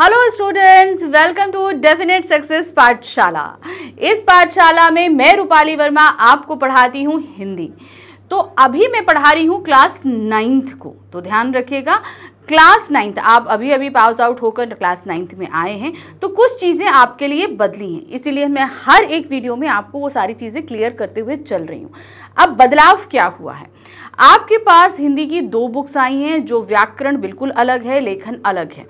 Hello students welcome to definite success Pathshala इस पाठशाला में मैं रूपाली वर्मा आपको पढ़ाती हूँ हिंदी तो अभी मैं पढ़ा रही हूँ क्लास नाइन्थ को तो ध्यान रखिएगा क्लास नाइन्थ आप अभी अभी पास आउट होकर क्लास नाइन्थ में आए हैं तो कुछ चीज़ें आपके लिए बदली हैं इसीलिए मैं हर एक वीडियो में आपको वो सारी चीज़ें क्लियर करते हुए चल रही हूँ अब बदलाव क्या हुआ है आपके पास हिंदी की दो बुक्स आई हैं जो व्याकरण बिल्कुल अलग है लेखन अलग है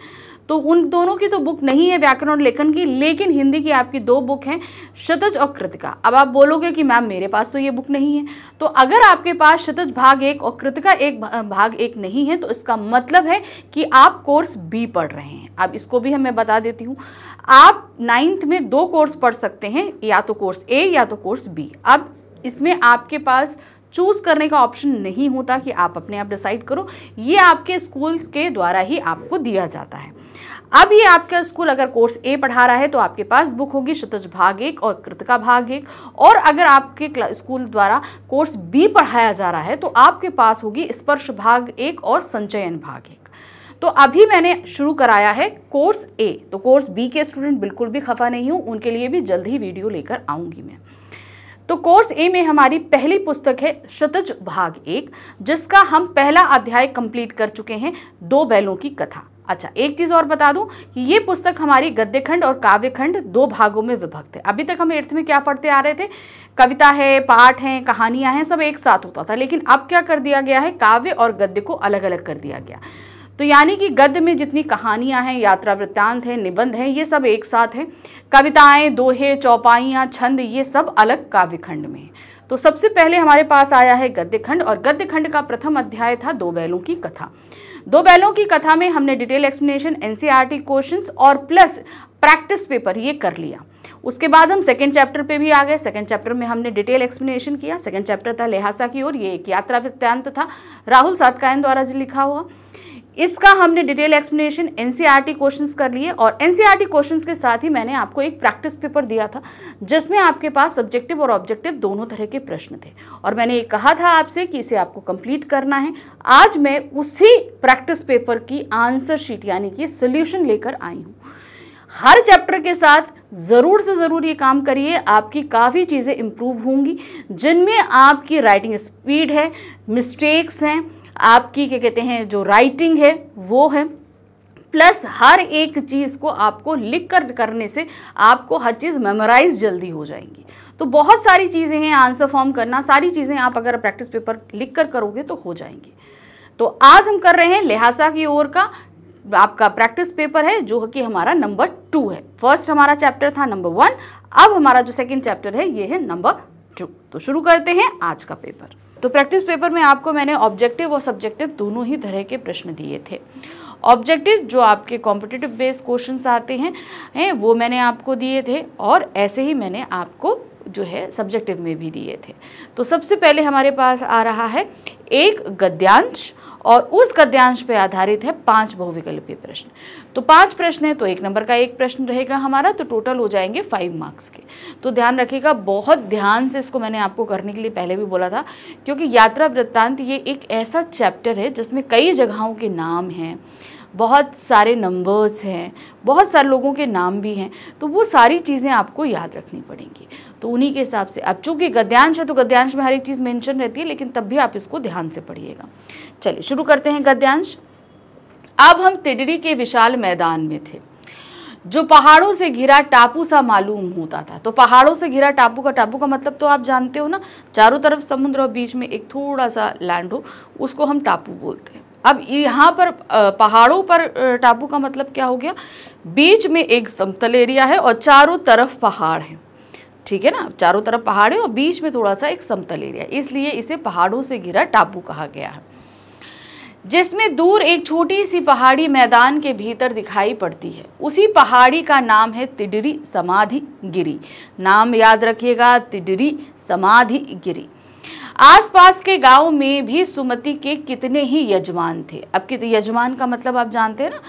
तो उन दोनों की तो बुक नहीं है व्याकरण और लेखन की लेकिन हिंदी की आपकी दो बुक हैं शतज और कृतिका अब आप बोलोगे कि मैम मेरे पास तो ये बुक नहीं है तो अगर आपके पास शतज भाग एक और कृतिका एक भाग एक नहीं है तो इसका मतलब है कि आप कोर्स बी पढ़ रहे हैं अब इसको भी हमें बता देती हूँ आप नाइन्थ में दो कोर्स पढ़ सकते हैं या तो कोर्स ए या तो कोर्स बी अब इसमें आपके पास चूज़ करने का ऑप्शन नहीं होता कि आप अपने आप डिसाइड करो ये आपके स्कूल के द्वारा ही आपको दिया जाता है अब ये आपका स्कूल अगर कोर्स ए पढ़ा रहा है तो आपके पास बुक होगी शतज भाग एक और कृतिका भाग एक और अगर आपके स्कूल द्वारा कोर्स बी पढ़ाया जा रहा है तो आपके पास होगी स्पर्श भाग एक और संचयन भाग एक तो अभी मैंने शुरू कराया है कोर्स ए तो कोर्स बी के स्टूडेंट बिल्कुल भी खफा नहीं हूँ उनके लिए भी जल्द ही वीडियो लेकर आऊँगी मैं तो कोर्स ए में हमारी पहली पुस्तक है शतज भाग एक जिसका हम पहला अध्याय कंप्लीट कर चुके हैं दो बैलों की कथा अच्छा एक चीज़ और बता दूं कि ये पुस्तक हमारी गद्य खंड और काव्य खंड दो भागों में विभक्त है अभी तक हम एर्थ में क्या पढ़ते आ रहे थे कविता है पाठ हैं कहानियां हैं सब एक साथ होता था लेकिन अब क्या कर दिया गया है काव्य और गद्य को अलग अलग कर दिया गया तो यानी कि गद्य में जितनी कहानियां हैं यात्रा वृत्तांत हैं निबंध हैं ये सब एक साथ हैं कविताएं दोहे चौपाइयाँ छंद ये सब अलग काव्य खंड में तो सबसे पहले हमारे पास आया है गद्य खंड और गद्य खंड का प्रथम अध्याय था दो बैलों की कथा दो बैलों की कथा में हमने डिटेल एक्सप्लेनेशन एनसीईआरटी क्वेश्चंस और प्लस प्रैक्टिस पेपर ये कर लिया उसके बाद हम सेकेंड चैप्टर पे भी आ गए सेकेंड चैप्टर में हमने डिटेल एक्सप्लेनेशन किया सेकेंड चैप्टर था लिहासा की ओर ये एक यात्रा वृत्तांत था राहुल सातकायन द्वारा लिखा हुआ इसका हमने detail explanation NCERT questions e कर लिए और एनसीईआरटी क्वेश्चंस e के साथ ही मैंने आपको एक प्रैक्टिस पेपर दिया था जिसमें आपके पास सब्जेक्टिव और ऑब्जेक्टिव दोनों तरह के प्रश्न थे और मैंने ये कहा था आपसे कि इसे आपको कंप्लीट करना है आज मैं उसी प्रैक्टिस पेपर की आंसर शीट यानी कि सोल्यूशन लेकर आई हूँ हर चैप्टर के साथ ज़रूर से ज़रूर ये काम करिए आपकी काफ़ी चीज़ें इम्प्रूव होंगी जिनमें आपकी राइटिंग स्पीड है मिस्टेक्स हैं आपकी क्या कहते हैं जो राइटिंग है वो है प्लस हर एक चीज़ को आपको लिख कर करने से आपको हर चीज़ मेमोराइज जल्दी हो जाएंगी तो बहुत सारी चीज़ें हैं आंसर फॉर्म करना सारी चीज़ें आप अगर प्रैक्टिस पेपर लिख कर करोगे तो हो जाएंगी तो आज हम कर रहे हैं लिहाजा की ओर का आपका प्रैक्टिस पेपर है जो कि हमारा नंबर टू है फर्स्ट हमारा चैप्टर था नंबर वन अब हमारा जो सेकेंड चैप्टर है ये है नंबर टू तो शुरू करते हैं आज का पेपर तो प्रैक्टिस पेपर में आपको मैंने ऑब्जेक्टिव और सब्जेक्टिव दोनों ही तरह के प्रश्न दिए थे ऑब्जेक्टिव जो आपके कॉम्पिटिटिव बेस्ड क्वेश्चंस आते हैं हैं वो मैंने आपको दिए थे और ऐसे ही मैंने आपको जो है सब्जेक्टिव में भी दिए थे तो सबसे पहले हमारे पास आ रहा है एक गद्यांश और उस गद्यांश पर आधारित है पांच बहुविकल्पीय प्रश्न तो पांच प्रश्न है तो एक नंबर का एक प्रश्न रहेगा हमारा तो टोटल हो जाएंगे फाइव मार्क्स के तो ध्यान रखिएगा बहुत ध्यान से इसको मैंने आपको करने के लिए पहले भी बोला था क्योंकि यात्रा वृत्तांत ये एक ऐसा चैप्टर है जिसमें कई जगहों के नाम हैं बहुत सारे नंबर्स हैं बहुत सारे लोगों के नाम भी हैं तो वो सारी चीज़ें आपको याद रखनी पड़ेंगी तो उन्हीं के हिसाब से अब चूँकि गद्यांश है तो गद्यांश में हर एक चीज़ मेंशन रहती है लेकिन तब भी आप इसको ध्यान से पढ़िएगा चलिए शुरू करते हैं गद्यांश अब हम तिडरी के विशाल मैदान में थे जो पहाड़ों से घिरा टापू सा मालूम होता था तो पहाड़ों से घिरा टापू का टापू का मतलब तो आप जानते हो ना चारों तरफ समुद्र और बीच में एक थोड़ा सा लैंड हो उसको हम टापू बोलते हैं अब यहाँ पर पहाड़ों पर टापू का मतलब क्या हो गया बीच में एक समतल एरिया है और चारों तरफ पहाड़ है ठीक है ना चारों तरफ पहाड़ है और बीच में थोड़ा सा एक समतल एरिया इसलिए इसे पहाड़ों से घिरा टापू कहा गया है जिसमें दूर एक छोटी सी पहाड़ी मैदान के भीतर दिखाई पड़ती है उसी पहाड़ी का नाम है तिडरी समाधि गिरी नाम याद रखिएगा तिडरी समाधि गिरी आसपास के गांव में भी सुमति के कितने ही यजमान थे अब कि तो यजमान का मतलब आप जानते हैं ना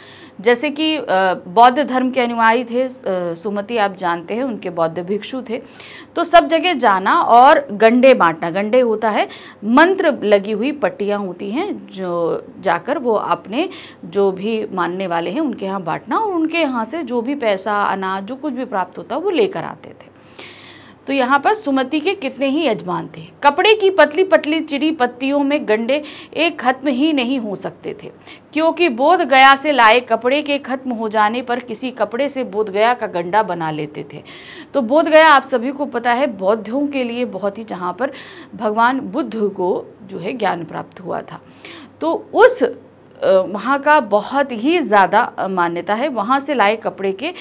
जैसे कि बौद्ध धर्म के अनुयायी थे सुमति आप जानते हैं उनके बौद्ध भिक्षु थे तो सब जगह जाना और गंडे बांटना गंडे होता है मंत्र लगी हुई पट्टियाँ होती हैं जो जाकर वो अपने जो भी मानने वाले हैं उनके यहाँ बांटना और उनके यहाँ से जो भी पैसा अनाज जो कुछ भी प्राप्त होता वो लेकर आते थे तो यहाँ पर सुमति के कितने ही यजमान थे कपड़े की पतली पतली चिड़ी पत्तियों में गंडे एक खत्म ही नहीं हो सकते थे क्योंकि बोध गया से लाए कपड़े के खत्म हो जाने पर किसी कपड़े से बोध गया का गंडा बना लेते थे तो बोध गया आप सभी को पता है बौद्धों के लिए बहुत ही जहाँ पर भगवान बुद्ध को जो है ज्ञान प्राप्त हुआ था तो उस वहाँ का बहुत ही ज़्यादा मान्यता है वहाँ से लाए कपड़े के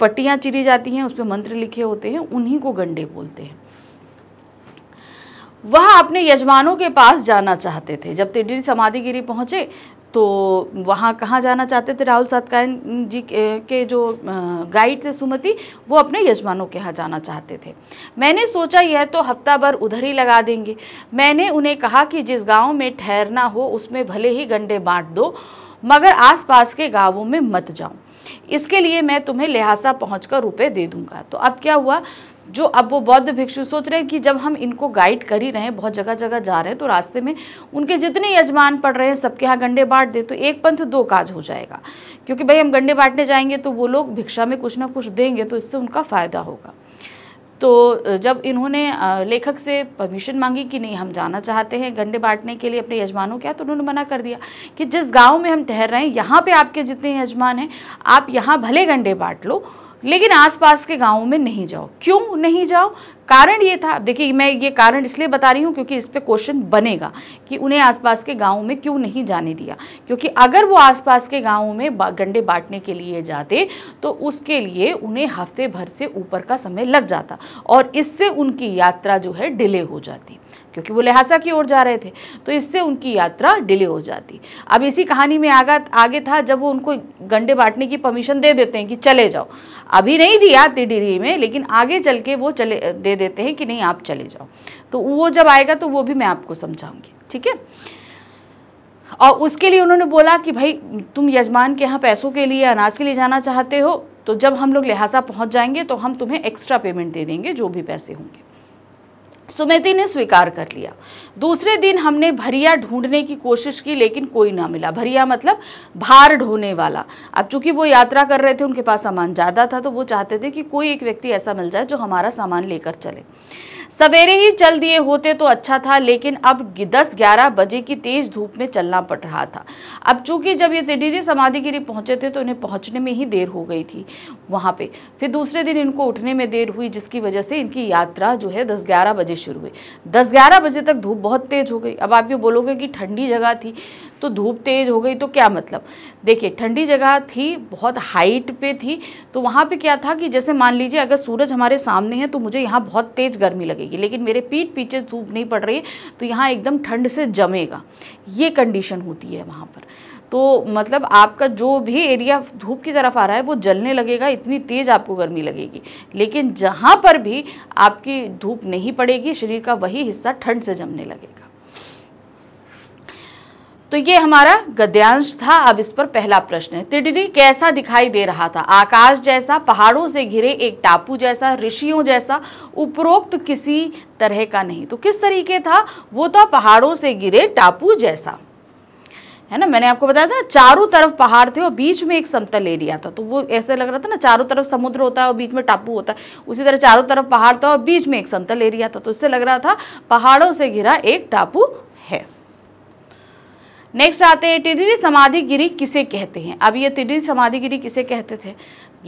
पट्टियाँ चिरी जाती हैं उस पर मंत्र लिखे होते हैं उन्हीं को गंडे बोलते हैं वह अपने यजमानों के पास जाना चाहते थे जब समाधि गिरी पहुँचे तो वहाँ कहाँ जाना चाहते थे राहुल सतकायन जी के जो गाइड थे सुमति वो अपने यजमानों के यहाँ जाना चाहते थे मैंने सोचा यह तो हफ्ता भर उधर ही लगा देंगे मैंने उन्हें कहा कि जिस गांव में ठहरना हो उसमें भले ही गंडे बांट दो मगर आसपास के गांवों में मत जाऊँ इसके लिए मैं तुम्हें लिहासा पहुँच कर रुपये दे दूँगा तो अब क्या हुआ जो अब वो बौद्ध भिक्षु सोच रहे हैं कि जब हम इनको गाइड कर ही रहे हैं बहुत जगह जगह जा रहे हैं तो रास्ते में उनके जितने यजमान पड़ रहे हैं सबके यहाँ गंडे बांट दे तो एक पंथ दो काज हो जाएगा क्योंकि भाई हम गंडे बांटने जाएंगे तो वो लोग भिक्षा में कुछ ना कुछ देंगे तो इससे उनका फ़ायदा होगा तो जब इन्होंने लेखक से परमिशन मांगी कि नहीं हम जाना चाहते हैं गंडे बांटने के लिए अपने यजमानों के तो उन्होंने मना कर दिया कि जिस गांव में हम ठहर रहे हैं यहाँ पे आपके जितने यजमान हैं आप यहाँ भले गंडे बांट लो लेकिन आसपास के गांवों में नहीं जाओ क्यों नहीं जाओ कारण ये था देखिए मैं ये कारण इसलिए बता रही हूँ क्योंकि इस पर क्वेश्चन बनेगा कि उन्हें आसपास के गाँव में क्यों नहीं जाने दिया क्योंकि अगर वो आसपास के गाँवों में गंडे बांटने के लिए जाते तो उसके लिए उन्हें हफ्ते भर से ऊपर का समय लग जाता और इससे उनकी यात्रा जो है डिले हो जाती क्योंकि वो लिहाजा की ओर जा रहे थे तो इससे उनकी यात्रा डिले हो जाती अब इसी कहानी में आगा आगे था जब वो उनको गंडे बांटने की परमिशन दे देते हैं कि चले जाओ अभी नहीं दिया तिडिरी में लेकिन आगे चल के वो चले दे देते हैं कि नहीं आप चले जाओ तो वो जब आएगा तो वो भी मैं आपको समझाऊंगी ठीक है और उसके लिए उन्होंने बोला कि भाई तुम यजमान के यहाँ पैसों के लिए अनाज के लिए जाना चाहते हो तो जब हम लोग लिहाजा पहुँच जाएंगे तो हम तुम्हें एक्स्ट्रा पेमेंट दे देंगे जो भी पैसे होंगे सुमेति ने स्वीकार कर लिया दूसरे दिन हमने भरिया ढूंढने की कोशिश की लेकिन कोई ना मिला भरिया मतलब भार ढोने वाला अब चूंकि वो यात्रा कर रहे थे उनके पास सामान ज़्यादा था तो वो चाहते थे कि कोई एक व्यक्ति ऐसा मिल जाए जो हमारा सामान लेकर चले सवेरे ही चल दिए होते तो अच्छा था लेकिन अब 10-11 बजे की तेज धूप में चलना पड़ रहा था अब चूंकि जब ये तिडीरी समाधिगिरी पहुंचे थे तो इन्हें पहुंचने में ही देर हो गई थी वहाँ पे फिर दूसरे दिन इनको उठने में देर हुई जिसकी वजह से इनकी यात्रा जो है दस ग्यारह बजे शुरू हुई दस ग्यारह बजे तक धूप बहुत तेज हो गई अब आप ये बोलोगे कि ठंडी जगह थी तो धूप तेज़ हो गई तो क्या मतलब देखिए ठंडी जगह थी बहुत हाइट पे थी तो वहाँ पे क्या था कि जैसे मान लीजिए अगर सूरज हमारे सामने है तो मुझे यहाँ बहुत तेज़ गर्मी लगेगी लेकिन मेरे पीठ पीछे धूप नहीं पड़ रही तो यहाँ एकदम ठंड से जमेगा ये कंडीशन होती है वहाँ पर तो मतलब आपका जो भी एरिया धूप की तरफ आ रहा है वो जलने लगेगा इतनी तेज़ आपको गर्मी लगेगी लेकिन जहाँ पर भी आपकी धूप नहीं पड़ेगी शरीर का वही हिस्सा ठंड से जमने लगेगा तो ये हमारा गद्यांश था अब इस पर पहला प्रश्न है तिडली कैसा दिखाई दे रहा था आकाश जैसा पहाड़ों से घिरे एक टापू जैसा ऋषियों जैसा उपरोक्त किसी तरह का नहीं तो किस तरीके था वो था पहाड़ों से घिरे टापू जैसा है ना मैंने आपको बताया था ना चारों तरफ पहाड़ थे और बीच में एक समतल एरिया था तो वो ऐसे लग रहा था ना चारों तरफ समुद्र होता है और बीच में टापू होता है उसी तरह चारों तरफ पहाड़ था और बीच में एक समतल एरिया था तो इससे लग रहा था पहाड़ों से घिरा एक टापू है नेक्स्ट आते हैं टिडरी समाधि गिरी किसे कहते हैं अब ये टिडरी समाधि गिरी किसे कहते थे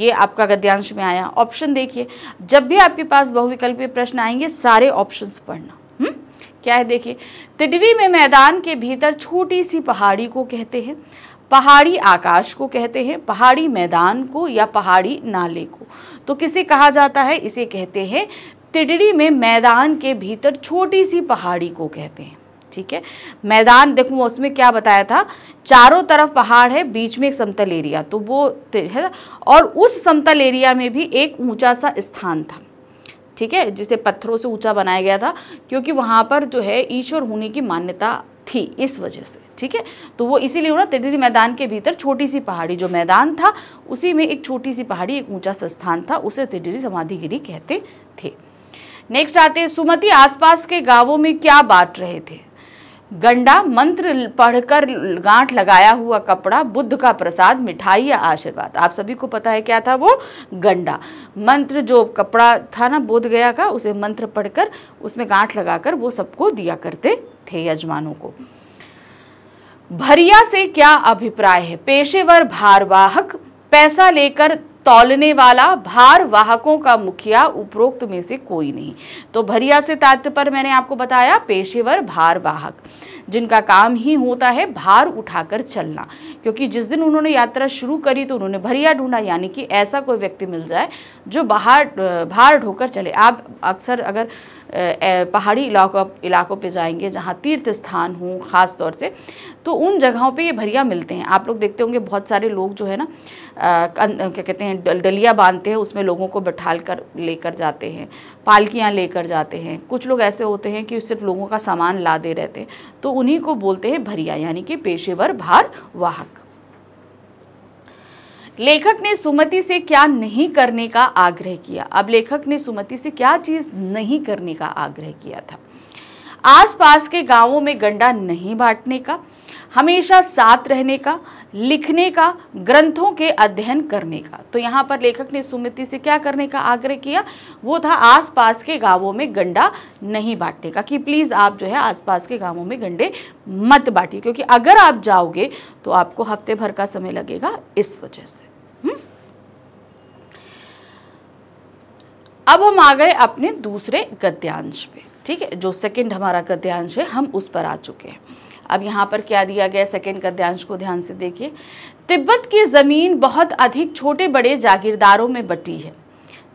ये आपका गद्यांश में आया ऑप्शन देखिए जब भी आपके पास बहुविकल्पीय प्रश्न आएंगे सारे ऑप्शंस पढ़ना हुँ? हम्म? क्या है देखिए टिडरी में मैदान के भीतर छोटी सी पहाड़ी को कहते हैं पहाड़ी आकाश को कहते हैं पहाड़ी मैदान को या पहाड़ी नाले को तो किसे कहा जाता है इसे कहते हैं टिडरी में मैदान के भीतर छोटी सी पहाड़ी को कहते हैं ठीक है मैदान देखूँ उसमें क्या बताया था चारों तरफ पहाड़ है बीच में एक समतल एरिया तो वो है और उस समतल एरिया में भी एक ऊंचा सा स्थान था ठीक है जिसे पत्थरों से ऊंचा बनाया गया था क्योंकि वहाँ पर जो है ईश्वर होने की मान्यता थी इस वजह से ठीक है तो वो इसीलिए हो रहा मैदान के भीतर छोटी सी पहाड़ी जो मैदान था उसी में एक छोटी सी पहाड़ी एक ऊंचा सा स्थान था उसे तेदिरी समाधिगिरी कहते थे नेक्स्ट आते हैं सुमति आसपास के गांवों में क्या बांट रहे थे गंडा मंत्र पढ़कर गांठ लगाया हुआ कपड़ा बुद्ध का प्रसाद मिठाई या आशीर्वाद आप सभी को पता है क्या था वो गंडा मंत्र जो कपड़ा था ना बोध गया का उसे मंत्र पढ़कर उसमें गांठ लगाकर वो सबको दिया करते थे यजमानों को भरिया से क्या अभिप्राय है पेशेवर भारवाहक पैसा लेकर तौलने वाला भार वाहकों का मुखिया उपरोक्त में से कोई नहीं तो भरिया से तात्पर्य मैंने आपको बताया पेशेवर भार वाहक जिनका काम ही होता है भार उठाकर चलना क्योंकि जिस दिन उन्होंने यात्रा शुरू करी तो उन्होंने भरिया ढूंढा यानी कि ऐसा कोई व्यक्ति मिल जाए जो बाहर भार ढोकर चले आप अक्सर अगर पहाड़ी इलाकों इलाकों पे जाएंगे जहाँ तीर्थ स्थान हों ख़ास तौर से तो उन जगहों पे ये भरिया मिलते हैं आप लोग देखते होंगे बहुत सारे लोग जो है ना क्या कहते हैं डलिया बांधते हैं उसमें लोगों को बैठाल कर लेकर जाते हैं पालकियाँ लेकर जाते हैं कुछ लोग ऐसे होते हैं कि सिर्फ लोगों का सामान दे रहते हैं तो उन्हीं को बोलते हैं भरिया यानी कि पेशेवर भार वाहक लेखक ने सुमति से क्या नहीं करने का आग्रह किया अब लेखक ने सुमति से क्या चीज़ नहीं करने का आग्रह किया था आसपास के गांवों में गंडा नहीं बांटने का हमेशा साथ रहने का लिखने का ग्रंथों के अध्ययन करने का तो यहाँ पर लेखक ने सुमिति से क्या करने का आग्रह किया वो था आसपास के गांवों में गंडा नहीं बांटने का कि प्लीज़ आप जो है आसपास के गांवों में गंडे मत बांटिए क्योंकि अगर आप जाओगे तो आपको हफ्ते भर का समय लगेगा इस वजह से हम्म? अब हम आ गए अपने दूसरे गद्यांश पे ठीक है जो सेकंड हमारा गद्यांश है हम उस पर आ चुके हैं अब यहाँ पर क्या दिया गया सेकेंड गद्यांश को ध्यान से देखिए तिब्बत की ज़मीन बहुत अधिक छोटे बड़े जागीरदारों में बटी है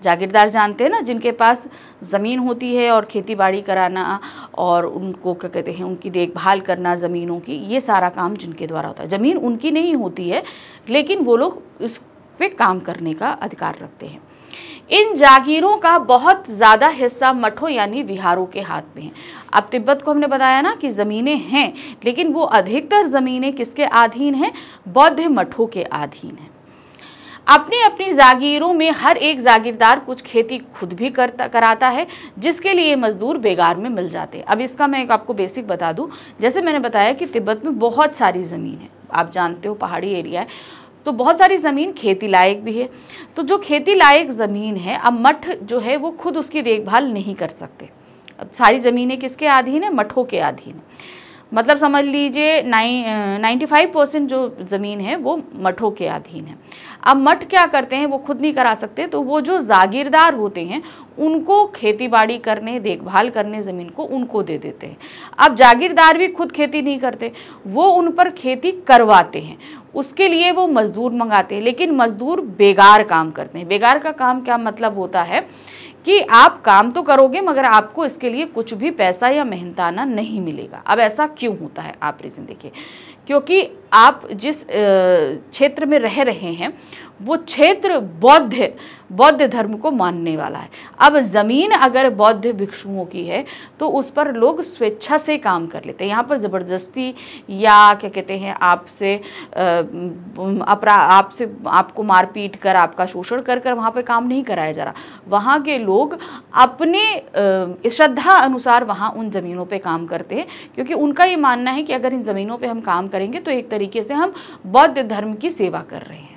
जागीरदार जानते हैं ना जिनके पास ज़मीन होती है और खेती बाड़ी कराना और उनको क्या कहते हैं उनकी देखभाल करना ज़मीनों की ये सारा काम जिनके द्वारा होता है ज़मीन उनकी नहीं होती है लेकिन वो लोग इस पे काम करने का अधिकार रखते हैं इन जागीरों का बहुत ज़्यादा हिस्सा मठों यानी विहारों के हाथ में है अब तिब्बत को हमने बताया ना कि ज़मीनें हैं लेकिन वो अधिकतर ज़मीनें किसके अधीन हैं बौद्ध मठों के अधीन हैं अपने अपने जागीरों में हर एक जागीरदार कुछ खेती खुद भी करता कराता है जिसके लिए मजदूर बेगार में मिल जाते हैं अब इसका मैं एक आपको बेसिक बता दूं जैसे मैंने बताया कि तिब्बत में बहुत सारी ज़मीन है आप जानते हो पहाड़ी एरिया है तो बहुत सारी ज़मीन खेती लायक भी है तो जो खेती लायक ज़मीन है अब मठ जो है वो खुद उसकी देखभाल नहीं कर सकते अब सारी ज़मीनें किसके अधीन है मठों के अधीन है मतलब समझ लीजिए नाइन नाइन्टी फाइव परसेंट जो ज़मीन है वो मठों के अधीन है अब मठ क्या करते हैं वो खुद नहीं करा सकते तो वो जो जागीरदार होते हैं उनको खेतीबाड़ी करने देखभाल करने ज़मीन को उनको दे देते हैं अब जागीरदार भी खुद खेती नहीं करते वो उन पर खेती करवाते हैं उसके लिए वो मज़दूर मंगाते हैं लेकिन मज़दूर बेगार काम करते हैं बेगार का काम क्या मतलब होता है कि आप काम तो करोगे मगर आपको इसके लिए कुछ भी पैसा या मेहनताना नहीं मिलेगा अब ऐसा क्यों होता है आप रीज़न देखिए क्योंकि आप जिस क्षेत्र में रह रहे हैं वो क्षेत्र बौद्ध बौद्ध धर्म को मानने वाला है अब ज़मीन अगर बौद्ध भिक्षुओं की है तो उस पर लोग स्वेच्छा से काम कर लेते हैं यहाँ पर ज़बरदस्ती या क्या कहते हैं आपसे अपरा आपसे आपको मारपीट कर आपका शोषण कर कर वहाँ पर काम नहीं कराया जा रहा वहाँ के लोग अपने श्रद्धा अनुसार वहाँ उन ज़मीनों पर काम करते हैं क्योंकि उनका ये मानना है कि अगर इन ज़मीनों पर हम काम करेंगे तो एक तरीके से हम बौद्ध धर्म की सेवा कर रहे हैं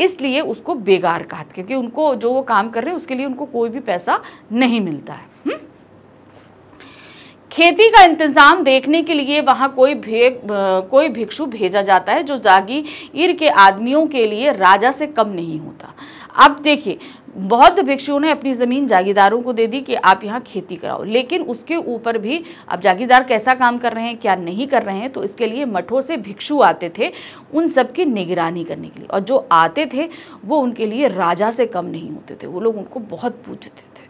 इसलिए उसको बेगार कहा क्योंकि उनको जो वो काम कर रहे हैं उसके लिए उनको कोई भी पैसा नहीं मिलता है हम्म? खेती का इंतज़ाम देखने के लिए वहाँ कोई भे कोई भिक्षु भेजा जाता है जो जागीर के आदमियों के लिए राजा से कम नहीं होता अब देखिए बौद्ध भिक्षुओं ने अपनी ज़मीन जागीरदारों को दे दी कि आप यहाँ खेती कराओ लेकिन उसके ऊपर भी अब जागीरदार कैसा काम कर रहे हैं क्या नहीं कर रहे हैं तो इसके लिए मठों से भिक्षु आते थे उन सब की निगरानी करने के लिए और जो आते थे वो उनके लिए राजा से कम नहीं होते थे वो लोग उनको बहुत पूछते थे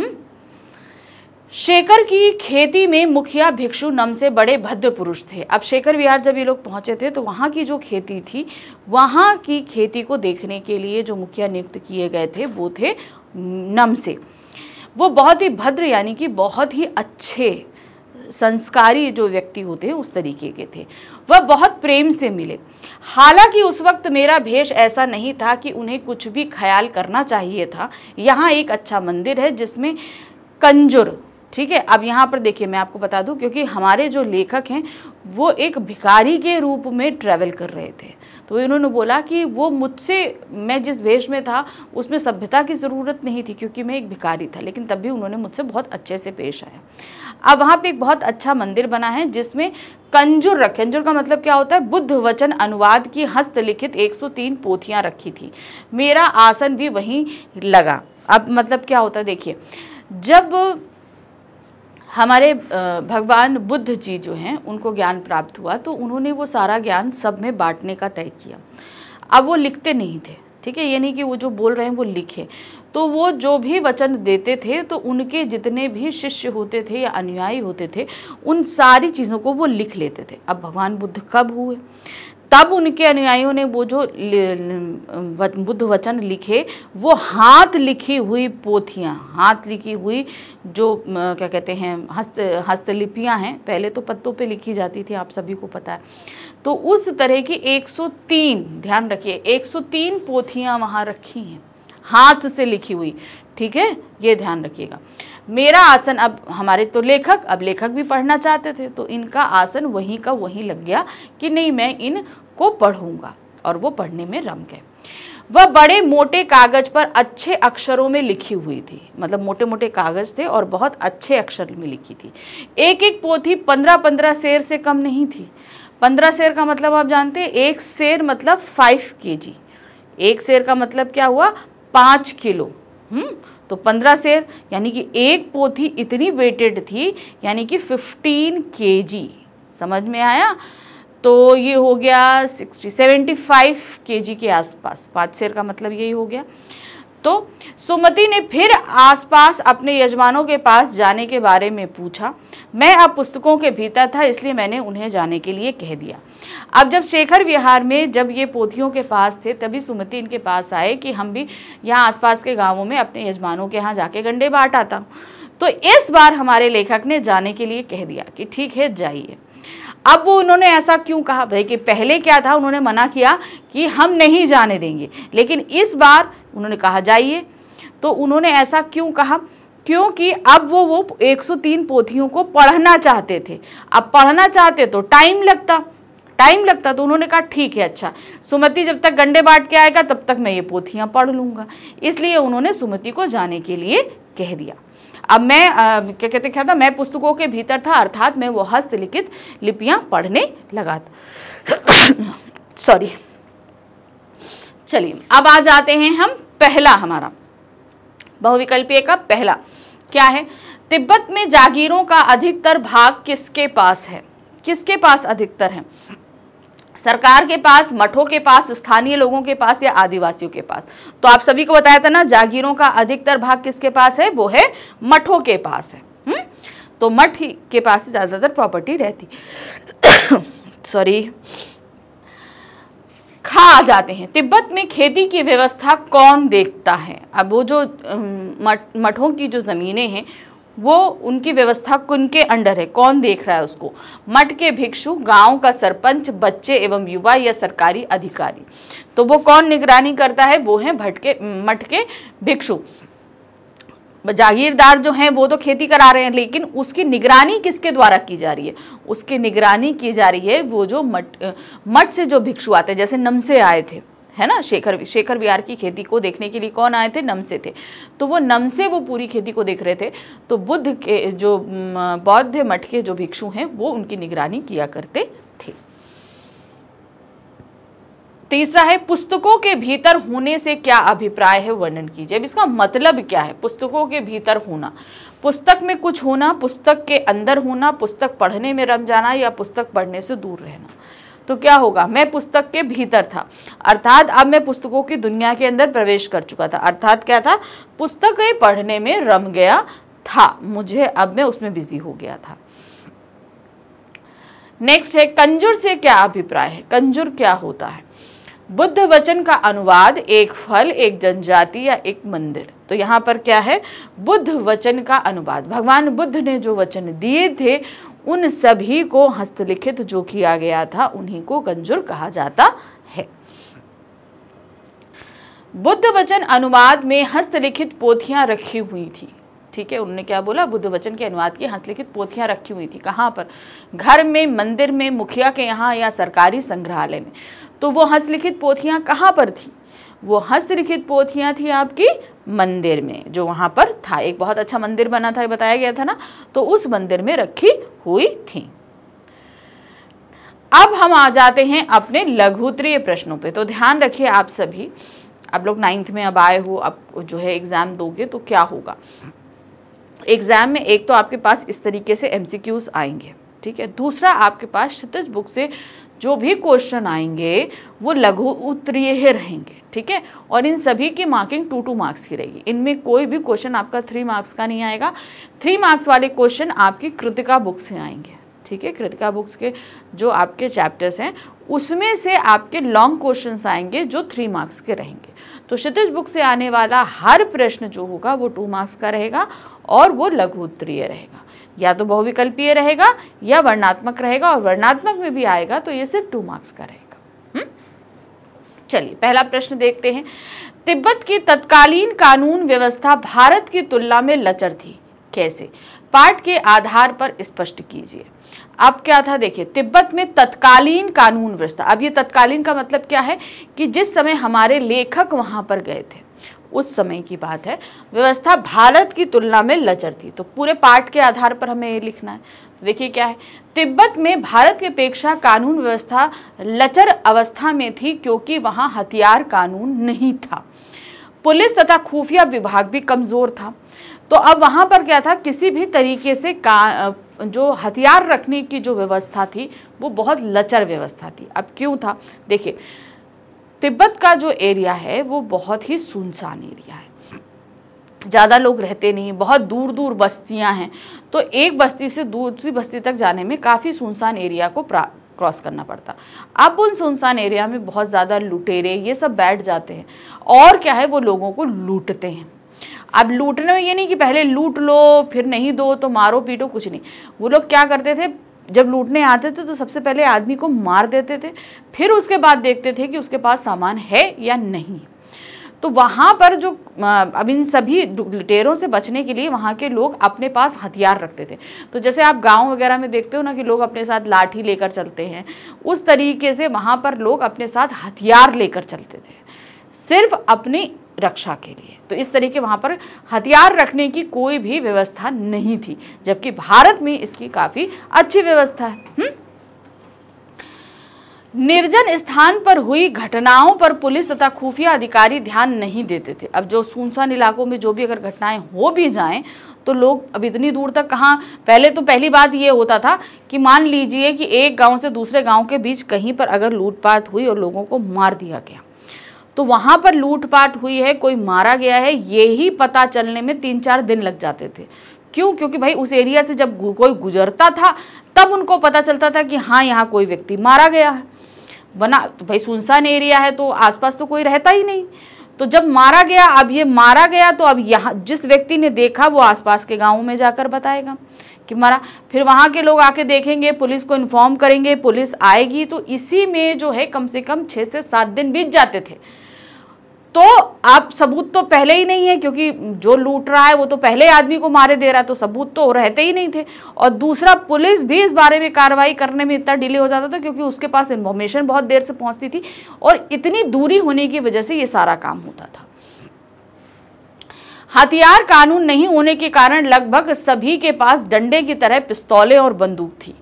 हुँ? हम्म? शेखर की खेती में मुखिया भिक्षु नम से बड़े भद्र पुरुष थे अब शेखर विहार जब ये लोग पहुंचे थे तो वहाँ की जो खेती थी वहाँ की खेती को देखने के लिए जो मुखिया नियुक्त किए गए थे वो थे नम से वो बहुत ही भद्र यानी कि बहुत ही अच्छे संस्कारी जो व्यक्ति होते हैं उस तरीके के थे वह बहुत प्रेम से मिले हालांकि उस वक्त मेरा भेष ऐसा नहीं था कि उन्हें कुछ भी ख्याल करना चाहिए था यहाँ एक अच्छा मंदिर है जिसमें कंजुर ठीक है अब यहाँ पर देखिए मैं आपको बता दूँ क्योंकि हमारे जो लेखक हैं वो एक भिखारी के रूप में ट्रैवल कर रहे थे तो इन्होंने बोला कि वो मुझसे मैं जिस भेष में था उसमें सभ्यता की ज़रूरत नहीं थी क्योंकि मैं एक भिखारी था लेकिन तब भी उन्होंने मुझसे बहुत अच्छे से पेश आया अब वहाँ पे एक बहुत अच्छा मंदिर बना है जिसमें कंजुर रखे कंजुर का मतलब क्या होता है बुद्ध वचन अनुवाद की हस्तलिखित 103 पोथियाँ रखी थी मेरा आसन भी वहीं लगा अब मतलब क्या होता है देखिए जब हमारे भगवान बुद्ध जी जो हैं उनको ज्ञान प्राप्त हुआ तो उन्होंने वो सारा ज्ञान सब में बांटने का तय किया अब वो लिखते नहीं थे ठीक है ये नहीं कि वो जो बोल रहे हैं वो लिखे तो वो जो भी वचन देते थे तो उनके जितने भी शिष्य होते थे या अनुयायी होते थे उन सारी चीज़ों को वो लिख लेते थे अब भगवान बुद्ध कब हुए तब उनके अनुयायियों ने वो जो बुद्ध वचन लिखे वो हाथ लिखी हुई पोथियाँ हाथ लिखी हुई जो क्या कहते हैं हस्त हस्तलिपियाँ हैं पहले तो पत्तों पे लिखी जाती थी आप सभी को पता है तो उस तरह की 103 ध्यान रखिए 103 पोथियाँ वहाँ रखी हैं हाथ से लिखी हुई ठीक है ये ध्यान रखिएगा मेरा आसन अब हमारे तो लेखक अब लेखक भी पढ़ना चाहते थे तो इनका आसन वहीं का वहीं लग गया कि नहीं मैं इन को पढ़ूंगा और वो पढ़ने में रम गए वह बड़े मोटे कागज पर अच्छे अक्षरों में लिखी हुई थी मतलब मोटे मोटे कागज थे और बहुत अच्छे अक्षर में लिखी थी एक एक पोथी पंद्रह पंद्रह शेर से कम नहीं थी पंद्रह शेर का मतलब आप जानते हैं एक शेर मतलब फाइव के जी एक शेर का मतलब क्या हुआ पाँच किलो हुँ? हम्म, तो पंद्रह शेर यानी कि एक पोथी इतनी वेटेड थी यानी कि फिफ्टीन के जी समझ में आया तो ये हो गया सिक्सटी सेवेंटी फाइव के जी के आसपास पाँच शेर का मतलब यही हो गया तो सुमति ने फिर आसपास अपने यजमानों के पास जाने के बारे में पूछा मैं अब पुस्तकों के भीतर था इसलिए मैंने उन्हें जाने के लिए कह दिया अब जब शेखर विहार में जब ये पोथियों के पास थे तभी सुमति इनके पास आए कि हम भी यहाँ आसपास के गांवों में अपने यजमानों के यहाँ जाके गंडे बांट आता हूँ तो इस बार हमारे लेखक ने जाने के लिए कह दिया कि ठीक है जाइए अब वो उन्होंने ऐसा क्यों कहा भाई कि पहले क्या था उन्होंने मना किया कि हम नहीं जाने देंगे लेकिन इस बार उन्होंने कहा जाइए तो उन्होंने ऐसा क्यों कहा क्योंकि अब वो वो 103 पोथियों को पढ़ना चाहते थे अब पढ़ना चाहते तो टाइम लगता टाइम लगता तो उन्होंने कहा ठीक है अच्छा सुमति जब तक गंडे बांट के आएगा तब तक मैं ये पोथियाँ पढ़ लूँगा इसलिए उन्होंने सुमति को जाने के लिए कह दिया अब मैं क्या कहते क्या था मैं पुस्तकों के भीतर था अर्थात मैं वो हस्तलिखित लिपियाँ पढ़ने लगा सॉरी चलिए अब आ जाते हैं हम पहला हमारा बहुविकल्पीय का पहला क्या है तिब्बत में जागीरों का अधिकतर भाग किसके पास है किसके पास अधिकतर है सरकार के पास मठों के पास स्थानीय लोगों के पास या आदिवासियों के पास तो आप सभी को बताया था ना जागीरों का अधिकतर भाग किसके पास है वो है मठों के पास है हम्म? तो मठ के पास ज़्यादातर प्रॉपर्टी रहती सॉरी खा आ जाते हैं तिब्बत में खेती की व्यवस्था कौन देखता है अब वो जो मठ मठों की जो ज़मीनें हैं वो उनकी व्यवस्था उनके अंडर है कौन देख रहा है उसको मठ के भिक्षु गांव का सरपंच बच्चे एवं युवा या सरकारी अधिकारी तो वो कौन निगरानी करता है वो है भटके मठ के भिक्षु जागीरदार जो हैं वो तो खेती करा रहे हैं लेकिन उसकी निगरानी किसके द्वारा की जा रही है उसकी निगरानी की जा रही है वो जो मठ मठ से जो भिक्षु आते हैं जैसे नमसे आए थे है ना शेखर शेखर बिहार की खेती को देखने के लिए कौन आए थे नमसे थे तो वो नमसे वो पूरी खेती को देख रहे थे तो बुद्ध के जो बौद्ध मठ के जो भिक्षु हैं वो उनकी निगरानी किया करते थे तीसरा है पुस्तकों के भीतर होने से क्या अभिप्राय है वर्णन कीजिए अब इसका मतलब क्या है पुस्तकों के भीतर होना पुस्तक में कुछ होना पुस्तक के अंदर होना पुस्तक पढ़ने में रम जाना या पुस्तक पढ़ने से दूर रहना तो क्या होगा मैं पुस्तक के भीतर था अर्थात अब मैं पुस्तकों की दुनिया के अंदर प्रवेश कर चुका था अर्थात क्या था पुस्तक पढ़ने में रम गया था मुझे अब मैं उसमें बिजी हो गया था नेक्स्ट है कंजुर से क्या अभिप्राय है कंजुर क्या होता है बुद्ध वचन का अनुवाद एक फल एक जनजाति या एक मंदिर तो यहाँ पर क्या है बुद्ध वचन का अनुवाद भगवान बुद्ध ने जो वचन दिए थे उन सभी को हस्तलिखित जो किया गया था उन्हीं को गंजुर कहा जाता है बुद्ध वचन अनुवाद में हस्तलिखित पोथियां रखी हुई थी ठीक है उन्होंने क्या बोला बुद्ध वचन के अनुवाद की हस्तलिखित पोथियां रखी हुई थी कहाँ पर घर में मंदिर में मुखिया के यहाँ या सरकारी संग्रहालय में तो वो हस्तलिखित पोथियां कहाँ पर थी वो हस्तलिखित पोथियाँ थी आपकी मंदिर में जो वहाँ पर था एक बहुत अच्छा मंदिर बना था बताया गया था ना तो उस मंदिर में रखी हुई थी अब हम आ जाते हैं अपने लघुत्तरीय प्रश्नों पे तो ध्यान रखिए आप सभी आप लोग नाइन्थ में अब आए हो अब जो है एग्ज़ाम दोगे तो क्या होगा एग्ज़ाम में एक तो आपके पास इस तरीके से एमसीक्यूज आएंगे ठीक है दूसरा आपके पास क्षितिज बुक से जो भी क्वेश्चन आएंगे वो लघु उत्तरीय ही रहेंगे ठीक है और इन सभी की मार्किंग टू टू मार्क्स की रहेगी इनमें कोई भी क्वेश्चन आपका थ्री मार्क्स का नहीं आएगा थ्री मार्क्स वाले क्वेश्चन आपकी कृतिका बुक से आएंगे ठीक है कृतिका बुक्स के जो आपके चैप्टर्स हैं उसमें से आपके लॉन्ग क्वेश्चंस आएंगे जो थ्री मार्क्स के रहेंगे तो क्षितिज बुक से आने वाला हर प्रश्न जो होगा वो टू मार्क्स का रहेगा और वो लघु उत्तरीय रहेगा या तो बहुविकल्पीय रहेगा या वर्णात्मक रहेगा और वर्णात्मक में भी आएगा तो ये सिर्फ टू मार्क्स का रहेगा हम्म? चलिए पहला प्रश्न देखते हैं तिब्बत की तत्कालीन कानून व्यवस्था भारत की तुलना में लचर थी कैसे पाठ के आधार पर स्पष्ट कीजिए अब क्या था देखिए तिब्बत में तत्कालीन कानून व्यवस्था अब ये तत्कालीन का मतलब क्या है कि जिस समय हमारे लेखक वहाँ पर गए थे उस समय की बात है व्यवस्था भारत की तुलना में लचर थी तो पूरे पाठ के आधार पर हमें ये लिखना है तो देखिए क्या है तिब्बत में भारत की अपेक्षा कानून व्यवस्था लचर अवस्था में थी क्योंकि वहाँ हथियार कानून नहीं था पुलिस तथा खुफिया विभाग भी कमज़ोर था तो अब वहाँ पर क्या था किसी भी तरीके से का जो हथियार रखने की जो व्यवस्था थी वो बहुत लचर व्यवस्था थी अब क्यों था देखिए तिब्बत का जो एरिया है वो बहुत ही सुनसान एरिया है ज़्यादा लोग रहते नहीं बहुत दूर दूर बस्तियां हैं तो एक बस्ती से दूसरी बस्ती तक जाने में काफ़ी सुनसान एरिया को क्रॉस करना पड़ता अब उन सुनसान एरिया में बहुत ज़्यादा लुटेरे ये सब बैठ जाते हैं और क्या है वो लोगों को लूटते हैं अब लूटने में ये नहीं कि पहले लूट लो फिर नहीं दो तो मारो पीटो कुछ नहीं वो लोग क्या करते थे जब लूटने आते थे तो सबसे पहले आदमी को मार देते थे फिर उसके बाद देखते थे कि उसके पास सामान है या नहीं तो वहाँ पर जो अब इन सभी लुटेरों से बचने के लिए वहाँ के लोग अपने पास हथियार रखते थे तो जैसे आप गांव वगैरह में देखते हो ना कि लोग अपने साथ लाठी लेकर चलते हैं उस तरीके से वहाँ पर लोग अपने साथ हथियार लेकर चलते थे सिर्फ अपने रक्षा के लिए तो इस तरीके वहाँ पर हथियार रखने की कोई भी व्यवस्था नहीं थी जबकि भारत में इसकी काफ़ी अच्छी व्यवस्था है हु? हम्म? निर्जन स्थान पर हुई घटनाओं पर पुलिस तथा खुफिया अधिकारी ध्यान नहीं देते थे अब जो सुनसान इलाकों में जो भी अगर घटनाएं हो भी जाएं तो लोग अब इतनी दूर तक कहाँ पहले तो पहली बात ये होता था कि मान लीजिए कि एक गांव से दूसरे गांव के बीच कहीं पर अगर लूटपाट हुई और लोगों को मार दिया गया तो वहाँ पर लूटपाट हुई है कोई मारा गया है ये ही पता चलने में तीन चार दिन लग जाते थे क्यों क्योंकि भाई उस एरिया से जब कोई गुजरता था तब उनको पता चलता था कि हाँ यहाँ कोई व्यक्ति मारा गया है बना तो भाई सुनसान एरिया है तो आसपास तो कोई रहता ही नहीं तो जब मारा गया अब ये मारा गया तो अब यहाँ जिस व्यक्ति ने देखा वो आसपास के गाँव में जाकर बताएगा कि मारा फिर वहाँ के लोग आके देखेंगे पुलिस को इन्फॉर्म करेंगे पुलिस आएगी तो इसी में जो है कम से कम छः से सात दिन बीत जाते थे तो आप सबूत तो पहले ही नहीं है क्योंकि जो लूट रहा है वो तो पहले आदमी को मारे दे रहा है तो सबूत तो रहते ही नहीं थे और दूसरा पुलिस भी इस बारे में कार्रवाई करने में इतना डिले हो जाता था क्योंकि उसके पास इन्फॉर्मेशन बहुत देर से पहुंचती थी और इतनी दूरी होने की वजह से ये सारा काम होता था हथियार कानून नहीं होने के कारण लगभग सभी के पास डंडे की तरह पिस्तौलें और बंदूक थी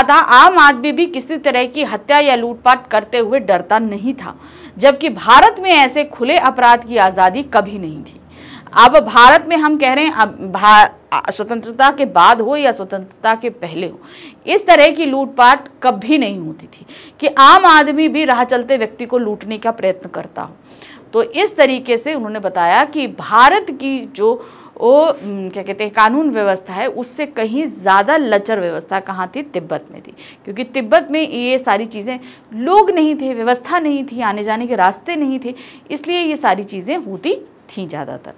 अतः आम आदमी भी किसी तरह की हत्या या लूटपाट करते हुए डरता नहीं था जबकि भारत में ऐसे खुले अपराध की आज़ादी कभी नहीं थी अब भारत में हम कह रहे हैं अब स्वतंत्रता के बाद हो या स्वतंत्रता के पहले हो इस तरह की लूटपाट कभी नहीं होती थी कि आम आदमी भी राह चलते व्यक्ति को लूटने का प्रयत्न करता हो तो इस तरीके से उन्होंने बताया कि भारत की जो वो क्या कहते हैं कानून व्यवस्था है उससे कहीं ज़्यादा लचर व्यवस्था कहाँ थी तिब्बत में थी क्योंकि तिब्बत में ये सारी चीज़ें लोग नहीं थे व्यवस्था नहीं थी आने जाने के रास्ते नहीं थे इसलिए ये सारी चीज़ें होती थी ज़्यादातर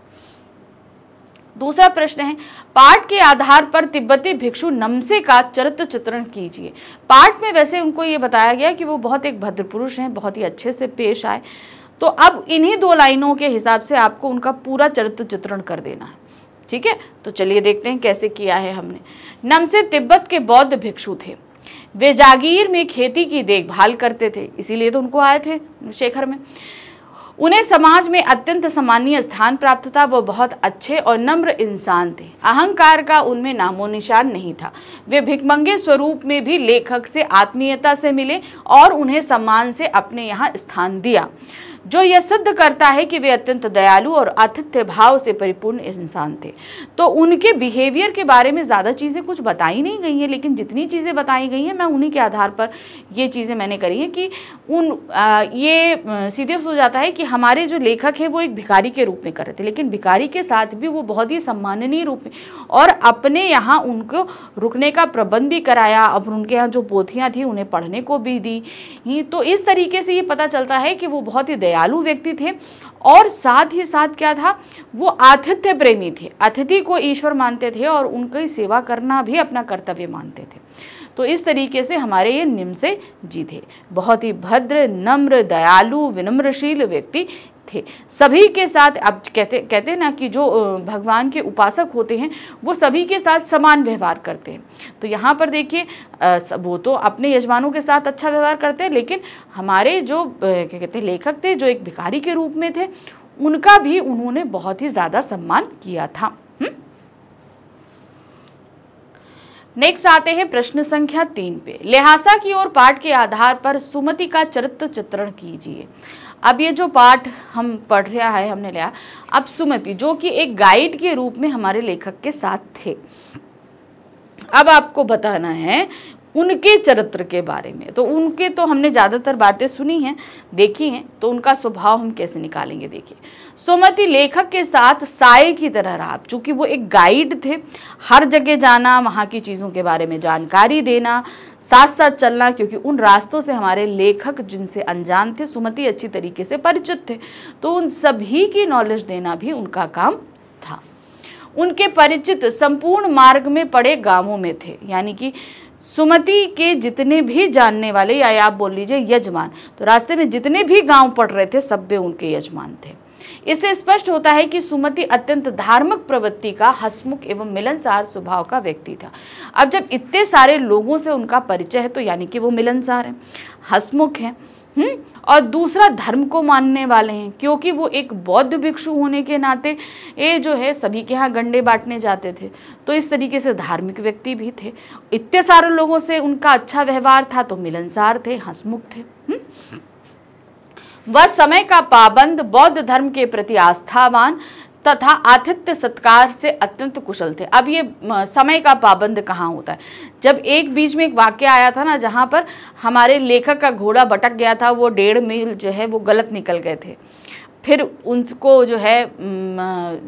दूसरा प्रश्न है पाठ के आधार पर तिब्बती भिक्षु नमसे का चरित्र चित्रण कीजिए पाठ में वैसे उनको ये बताया गया कि वो बहुत एक भद्र पुरुष हैं बहुत ही अच्छे से पेश आए तो अब इन्हीं दो लाइनों के हिसाब से आपको उनका पूरा चरित्र चित्रण कर देना है ठीक है तो चलिए देखते हैं कैसे किया है हमने नमसिर तिब्बत के बौद्ध भिक्षु थे वे जागीर में खेती की देखभाल करते थे इसीलिए तो उनको आए थे शेखर में उन्हें समाज में अत्यंत सामान्य स्थान प्राप्त था वो बहुत अच्छे और नम्र इंसान थे अहंकार का उनमें नामो निशान नहीं था वे भिकमंगे स्वरूप में भी लेखक से आत्मीयता से मिले और उन्हें सम्मान से अपने यहाँ स्थान दिया जो यह सिद्ध करता है कि वे अत्यंत दयालु और आतिथ्य भाव से परिपूर्ण इंसान थे तो उनके बिहेवियर के बारे में ज़्यादा चीज़ें कुछ बताई नहीं गई हैं लेकिन जितनी चीज़ें बताई गई हैं मैं उन्हीं के आधार पर ये चीज़ें मैंने करी हैं कि उन आ, ये सीधे हो जाता है कि हमारे जो लेखक हैं वो एक भिखारी के रूप में कर रहे थे लेकिन भिखारी के साथ भी वो बहुत ही सम्माननीय रूप में और अपने यहाँ उनको रुकने का प्रबंध भी कराया और उनके यहाँ जो पोथियाँ थी उन्हें पढ़ने को भी दी तो इस तरीके से ये पता चलता है कि वो बहुत ही दया दयालु व्यक्ति थे और साथ ही साथ क्या था वो आतिथ्य प्रेमी थे अतिथि को ईश्वर मानते थे और उनकी सेवा करना भी अपना कर्तव्य मानते थे तो इस तरीके से हमारे ये निम्न से थे बहुत ही भद्र नम्र दयालु विनम्रशील व्यक्ति थे सभी के साथ अब कहते कहते ना कि जो भगवान के उपासक होते हैं वो सभी के साथ समान व्यवहार करते हैं तो यहाँ पर देखिए वो तो अपने यजमानों के साथ अच्छा व्यवहार करते हैं लेकिन हमारे जो क्या कहते हैं लेखक थे जो एक भिखारी के रूप में थे उनका भी उन्होंने बहुत ही ज़्यादा सम्मान किया था नेक्स्ट आते हैं प्रश्न संख्या तीन पे लिहाजा की ओर पाठ के आधार पर सुमति का चरित्र चित्रण कीजिए अब ये जो पाठ हम पढ़ रहा है हमने लिया अब सुमति जो कि एक गाइड के रूप में हमारे लेखक के साथ थे अब आपको बताना है उनके चरित्र के बारे में तो उनके तो हमने ज़्यादातर बातें सुनी हैं देखी हैं तो उनका स्वभाव हम कैसे निकालेंगे देखिए सुमति लेखक के साथ साय की तरह रहा चूँकि वो एक गाइड थे हर जगह जाना वहाँ की चीज़ों के बारे में जानकारी देना साथ साथ चलना क्योंकि उन रास्तों से हमारे लेखक जिनसे अनजान थे सुमति अच्छी तरीके से परिचित थे तो उन सभी की नॉलेज देना भी उनका काम था उनके परिचित संपूर्ण मार्ग में पड़े गांवों में थे यानी कि सुमति के जितने भी जानने वाले या आप बोल लीजिए यजमान तो रास्ते में जितने भी गांव पड़ रहे थे सब भी उनके यजमान थे इससे स्पष्ट होता है कि सुमति अत्यंत धार्मिक प्रवृत्ति का हसमुख एवं मिलनसार स्वभाव का व्यक्ति था अब जब इतने सारे लोगों से उनका परिचय है तो यानी कि वो मिलनसार है हसमुख है हम्म और दूसरा धर्म को मानने वाले हैं क्योंकि वो एक बौद्ध भिक्षु होने के नाते ये जो है सभी के यहाँ गंडे बांटने जाते थे तो इस तरीके से धार्मिक व्यक्ति भी थे इतने सारे लोगों से उनका अच्छा व्यवहार था तो मिलनसार थे हंसमुख थे हुँ? हम्म। वह समय का पाबंद बौद्ध धर्म के प्रति आस्थावान तथा आतिथ्य सत्कार से अत्यंत कुशल थे अब ये समय का पाबंद कहाँ होता है जब एक बीच में एक वाक्य आया था ना जहाँ पर हमारे लेखक का घोड़ा भटक गया था वो डेढ़ मील जो है वो गलत निकल गए थे फिर उनको जो है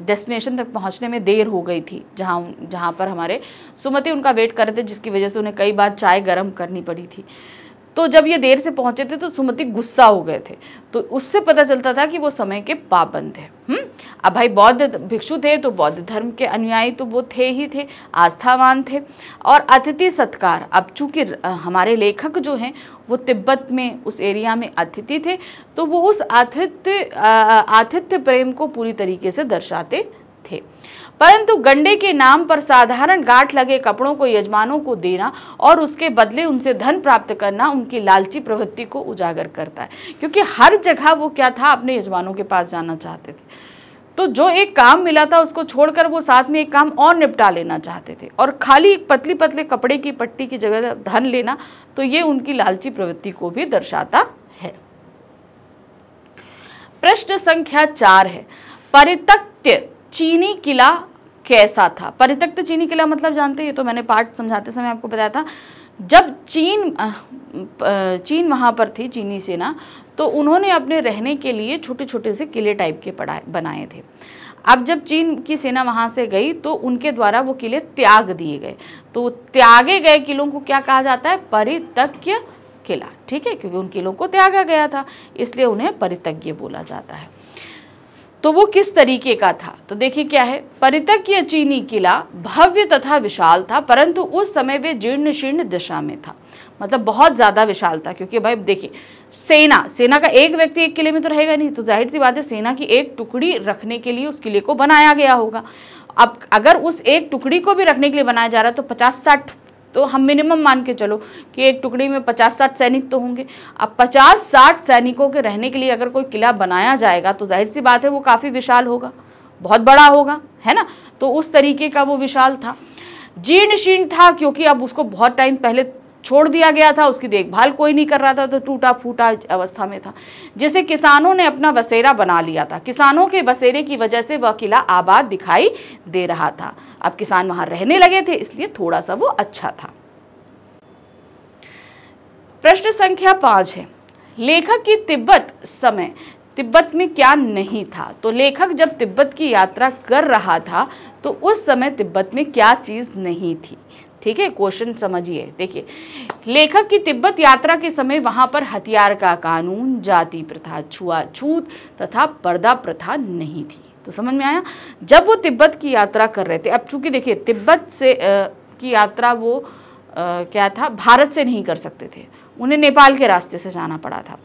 डेस्टिनेशन तक पहुंचने में देर हो गई थी जहाँ जहाँ पर हमारे सुमति उनका वेट कर रहे थे जिसकी वजह से उन्हें कई बार चाय गर्म करनी पड़ी थी तो जब ये देर से पहुंचे थे तो सुमति गुस्सा हो गए थे तो उससे पता चलता था कि वो समय के पाबंद है हम्म अब भाई बौद्ध भिक्षु थे तो बौद्ध धर्म के अनुयायी तो वो थे ही थे आस्थावान थे और अतिथि सत्कार अब चूंकि हमारे लेखक जो हैं वो तिब्बत में उस एरिया में अतिथि थे तो वो उस आतिथ्य आतिथ्य प्रेम को पूरी तरीके से दर्शाते थे परंतु गंडे के नाम पर साधारण गांठ लगे कपड़ों को यजमानों को देना और उसके बदले उनसे धन प्राप्त करना उनकी लालची प्रवृत्ति को उजागर करता है क्योंकि हर जगह वो क्या था अपने यजमानों के पास जाना चाहते थे तो जो एक काम मिला था उसको छोड़कर वो साथ में एक काम और निपटा लेना चाहते थे और खाली पतली पतले कपड़े की पट्टी की जगह धन लेना तो ये उनकी लालची प्रवृत्ति को भी दर्शाता है प्रश्न संख्या चार है परितक्य चीनी किला कैसा था परित्यक्त चीनी किला मतलब जानते हैं ये तो मैंने पार्ट समझाते समय आपको बताया था जब चीन चीन वहाँ पर थी चीनी सेना तो उन्होंने अपने रहने के लिए छोटे छोटे से किले टाइप के पढ़ाए बनाए थे अब जब चीन की सेना वहाँ से गई तो उनके द्वारा वो किले त्याग दिए गए तो त्यागे गए किलों को क्या कहा जाता है परितज्ञ किला ठीक है क्योंकि उन किलों को त्यागा गया था इसलिए उन्हें परितज्ञ बोला जाता है तो वो किस तरीके का था तो देखिए क्या है परितक्य चीनी किला भव्य तथा विशाल था परंतु उस समय वे जीर्ण शीर्ण दिशा में था मतलब बहुत ज़्यादा विशाल था क्योंकि भाई देखिए सेना सेना का एक व्यक्ति एक किले में तो रहेगा नहीं तो जाहिर सी बात है सेना की एक टुकड़ी रखने के लिए उस किले को बनाया गया होगा अब अगर उस एक टुकड़ी को भी रखने के लिए बनाया जा रहा है तो पचास साठ तो हम मिनिमम मान के चलो कि एक टुकड़ी में पचास साठ सैनिक तो होंगे अब पचास साठ सैनिकों के रहने के लिए अगर कोई किला बनाया जाएगा तो जाहिर सी बात है वो काफ़ी विशाल होगा बहुत बड़ा होगा है ना तो उस तरीके का वो विशाल था जीर्ण शीर्ण था क्योंकि अब उसको बहुत टाइम पहले छोड़ दिया गया था उसकी देखभाल कोई नहीं कर रहा था तो टूटा फूटा अवस्था में था जैसे किसानों ने अपना बसेरा बना लिया था किसानों के बसेरे की वजह से वह किला आबाद दिखाई दे रहा था अब किसान वहां रहने लगे थे इसलिए थोड़ा सा वो अच्छा था प्रश्न संख्या पांच है लेखक की तिब्बत समय तिब्बत में क्या नहीं था तो लेखक जब तिब्बत की यात्रा कर रहा था तो उस समय तिब्बत में क्या चीज़ नहीं थी ठीक है क्वेश्चन समझिए देखिए लेखक की तिब्बत यात्रा के समय वहाँ पर हथियार का कानून जाति प्रथा छुआछूत तथा पर्दा प्रथा नहीं थी तो समझ में आया जब वो तिब्बत की यात्रा कर रहे थे अब चूंकि देखिए तिब्बत से आ, की यात्रा वो आ, क्या था भारत से नहीं कर सकते थे उन्हें नेपाल के रास्ते से जाना पड़ा था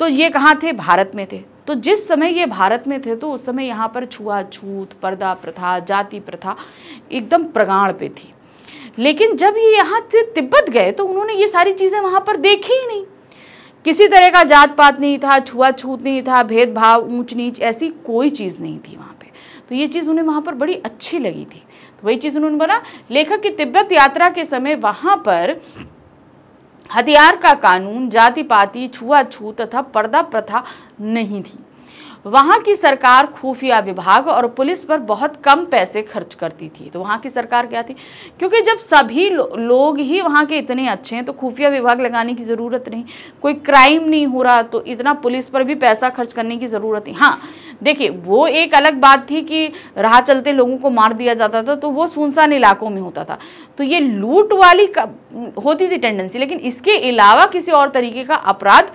तो ये कहाँ थे भारत में थे तो जिस समय ये भारत में थे तो उस समय यहाँ पर छुआछूत पर्दा प्रथा जाति प्रथा एकदम प्रगाढ़ पे थी लेकिन जब ये यहाँ से तिब्बत गए तो उन्होंने ये सारी चीज़ें वहाँ पर देखी ही नहीं किसी तरह का जात पात नहीं था छुआछूत नहीं था भेदभाव ऊंच नीच ऐसी कोई चीज़ नहीं थी वहाँ पे तो ये चीज़ उन्हें वहाँ पर बड़ी अच्छी लगी थी तो वही चीज़ उन्होंने बोला लेखक की तिब्बत यात्रा के समय वहाँ पर हथियार का कानून जाति पाति छुआछूत तथा पर्दा प्रथा नहीं थी वहाँ की सरकार खुफिया विभाग और पुलिस पर बहुत कम पैसे खर्च करती थी तो वहाँ की सरकार क्या थी क्योंकि जब सभी लो, लोग ही वहाँ के इतने अच्छे हैं तो खुफिया विभाग लगाने की ज़रूरत नहीं कोई क्राइम नहीं हो रहा तो इतना पुलिस पर भी पैसा खर्च करने की ज़रूरत नहीं हाँ देखिए वो एक अलग बात थी कि राह चलते लोगों को मार दिया जाता था तो वो सुनसान इलाकों में होता था तो ये लूट वाली होती थी टेंडेंसी लेकिन इसके अलावा किसी और तरीके का अपराध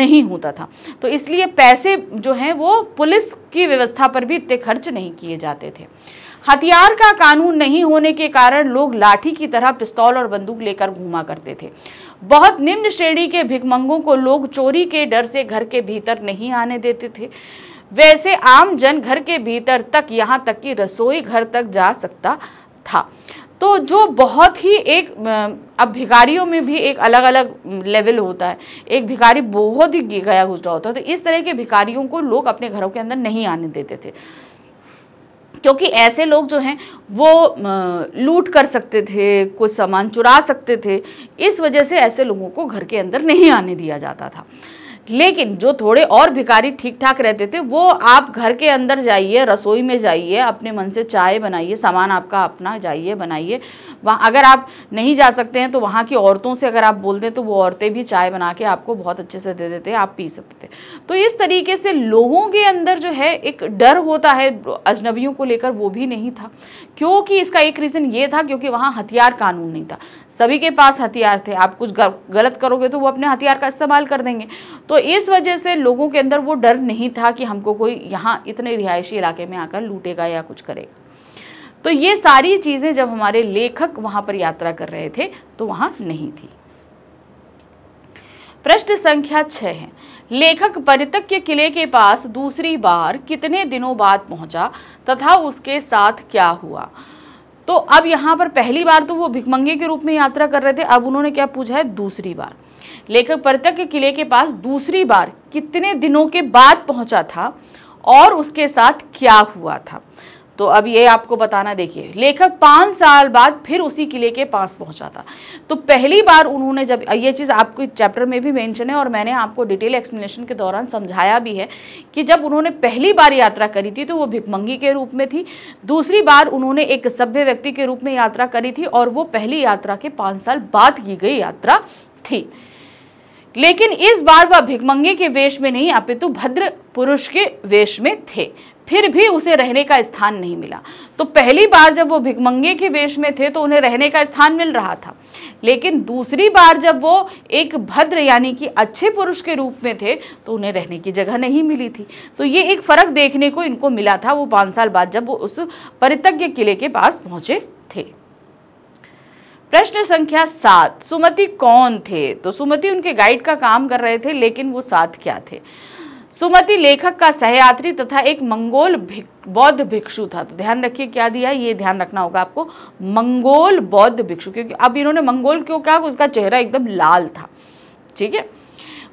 नहीं होता था तो इसलिए पैसे जो हैं वो पुलिस की व्यवस्था पर भी इतने खर्च नहीं किए जाते थे हथियार का कानून नहीं होने के कारण लोग लाठी की तरह पिस्तौल और बंदूक लेकर घूमा करते थे बहुत निम्न श्रेणी के भिकमंगों को लोग चोरी के डर से घर के भीतर नहीं आने देते थे वैसे आम जन घर के भीतर तक यहाँ तक कि रसोई घर तक जा सकता था तो जो बहुत ही एक अब भिखारियों में भी एक अलग अलग लेवल होता है एक भिखारी बहुत ही गया गुजरा होता है तो इस तरह के भिखारियों को लोग अपने घरों के अंदर नहीं आने देते थे क्योंकि ऐसे लोग जो हैं वो लूट कर सकते थे कुछ सामान चुरा सकते थे इस वजह से ऐसे लोगों को घर के अंदर नहीं आने दिया जाता था लेकिन जो थोड़े और भिखारी ठीक ठाक रहते थे वो आप घर के अंदर जाइए रसोई में जाइए अपने मन से चाय बनाइए सामान आपका अपना जाइए बनाइए वहाँ अगर आप नहीं जा सकते हैं तो वहाँ की औरतों से अगर आप बोलते हैं तो वो औरतें भी चाय बना के आपको बहुत अच्छे से दे देते आप पी सकते थे तो इस तरीके से लोगों के अंदर जो है एक डर होता है अजनबियों को लेकर वो भी नहीं था क्योंकि इसका एक रीज़न ये था क्योंकि वहाँ हथियार कानून नहीं था सभी के पास हथियार थे आप कुछ गलत करोगे तो वो अपने हथियार का इस्तेमाल कर देंगे तो इस वजह से लोगों के अंदर वो डर नहीं था कि हमको कोई यहाँ इतने रिहायशी इलाके में आकर लूटेगा या कुछ करेगा तो ये सारी चीज़ें जब हमारे लेखक वहाँ पर यात्रा कर रहे थे तो वहाँ नहीं थी प्रश्न संख्या छः है लेखक परितक के किले के पास दूसरी बार कितने दिनों बाद पहुंचा तथा उसके साथ क्या हुआ तो अब यहाँ पर पहली बार तो वो भिकमंगे के रूप में यात्रा कर रहे थे अब उन्होंने क्या पूछा है दूसरी बार लेखक पर्यटक किले के पास दूसरी बार कितने दिनों के बाद पहुंचा था और उसके साथ क्या हुआ था तो अब ये आपको बताना देखिए लेखक पाँच साल बाद फिर उसी किले के पास पहुंचा था तो पहली बार उन्होंने जब ये चीज़ आपको चैप्टर में भी मेंशन है और मैंने आपको डिटेल एक्सप्लेनेशन के दौरान समझाया भी है कि जब उन्होंने पहली बार यात्रा करी थी तो वो भिकमंगी के रूप में थी दूसरी बार उन्होंने एक सभ्य व्यक्ति के रूप में यात्रा करी थी और वो पहली यात्रा के पाँच साल बाद की गई यात्रा थी लेकिन इस बार वह भिकमंगे के वेश में नहीं अपितु भद्र पुरुष के वेश में थे फिर भी उसे रहने का स्थान नहीं मिला तो पहली बार जब वो भिकमंगे के वेश में थे तो उन्हें रहने का स्थान मिल रहा था लेकिन दूसरी बार जब वो एक भद्र यानी कि अच्छे पुरुष के रूप में थे तो उन्हें रहने की जगह नहीं मिली थी तो ये एक फ़र्क देखने को इनको मिला था वो पाँच साल बाद जब वो उस परितज्ञ किले के पास पहुँचे थे प्रश्न संख्या सात सुमति कौन थे तो सुमति उनके गाइड का काम कर रहे थे लेकिन वो साथ क्या थे सुमति लेखक का सहयात्री तथा एक मंगोल भिक, बौद्ध भिक्षु था तो ध्यान रखिए क्या दिया ये ध्यान रखना होगा आपको मंगोल बौद्ध भिक्षु क्योंकि अब इन्होंने मंगोल क्यों कहा उसका चेहरा एकदम लाल था ठीक है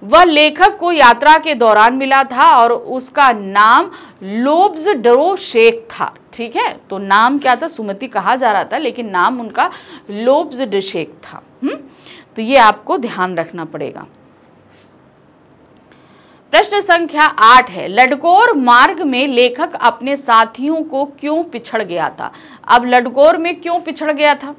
वह लेखक को यात्रा के दौरान मिला था और उसका नाम लोब्स डरो शेख था ठीक है तो नाम क्या था सुमति कहा जा रहा था लेकिन नाम उनका लोब्स ड शेख था हुँ? हम्म? तो ये आपको ध्यान रखना पड़ेगा प्रश्न संख्या आठ है लडकोर मार्ग में लेखक अपने साथियों को क्यों पिछड़ गया था अब लडकोर में क्यों पिछड़ गया था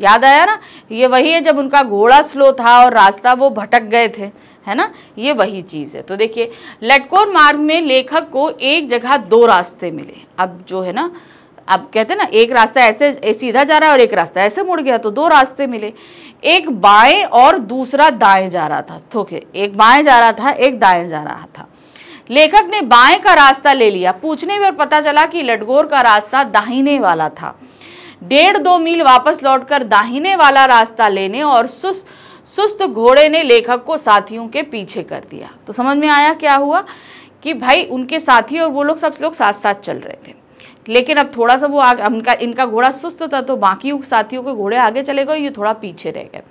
याद आया ना ये वही है जब उनका घोड़ा स्लो था और रास्ता वो भटक गए थे है ना ये वही चीज़ है तो देखिए लटकोर मार्ग में लेखक को एक जगह दो रास्ते मिले अब जो है ना अब कहते हैं ना एक रास्ता ऐसे सीधा जा रहा है और एक रास्ता ऐसे मुड़ गया तो दो रास्ते मिले एक बाएं और दूसरा दाएं जा रहा था तो के एक बाएं जा रहा था एक दाएं जा रहा था लेखक ने बाएं का रास्ता ले लिया पूछने पर पता चला कि लटगोर का रास्ता दाहिने वाला था डेढ़ दो मील वापस लौटकर दाहिने वाला रास्ता लेने और सुस्त सुस्त घोड़े ने लेखक को साथियों के पीछे कर दिया तो समझ में आया क्या हुआ कि भाई उनके साथी और वो लोग सब लोग साथ साथ चल रहे थे लेकिन अब थोड़ा सा वो आगे उनका इनका घोड़ा सुस्त था तो बाकी साथियों के घोड़े आगे चले गए ये थोड़ा पीछे रह गए